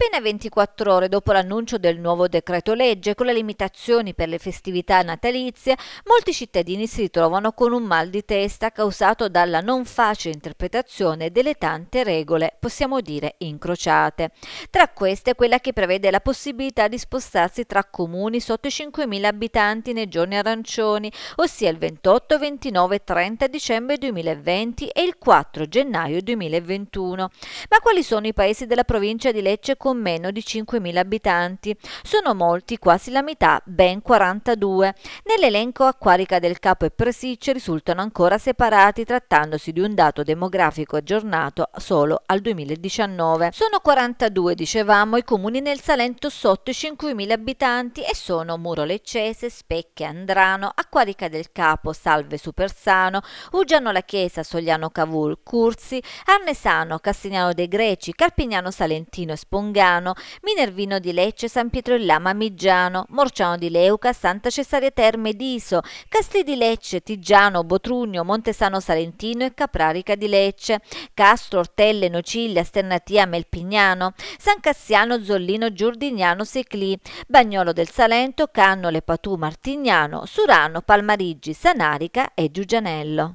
Appena 24 ore dopo l'annuncio del nuovo decreto legge con le limitazioni per le festività natalizie, molti cittadini si ritrovano con un mal di testa causato dalla non facile interpretazione delle tante regole, possiamo dire incrociate. Tra queste quella che prevede la possibilità di spostarsi tra comuni sotto i 5.000 abitanti nei giorni arancioni, ossia il 28, 29 e 30 dicembre 2020 e il 4 gennaio 2021. Ma quali sono i paesi della provincia di Lecce con con meno di 5.000 abitanti. Sono molti, quasi la metà, ben 42. Nell'elenco acquarica del Capo e Presicce risultano ancora separati, trattandosi di un dato demografico aggiornato solo al 2019. Sono 42, dicevamo, i comuni nel Salento sotto i 5.000 abitanti e sono Muro Leccese, Specchia, Andrano, Acquarica del Capo, Salve Supersano, Uggiano la Chiesa, Sogliano Cavul, Cursi, Arnesano, Castignano dei Greci, Carpignano Salentino e Spongano, Gargano, Minervino di Lecce, San Pietro in Lama, Miggiano, Morciano di Leuca, Santa Cesaria Terme di Iso, Castri di Lecce, Tigiano, Botrugno, Montesano Salentino e Caprarica di Lecce, Castro, Ortelle, Nociglia, Sternatia, Melpignano, San Cassiano, Zollino, Giordignano, Secli, Bagnolo del Salento, Cannole, Patù, Martignano, Surano, Palmarigi, Sanarica e Giugianello.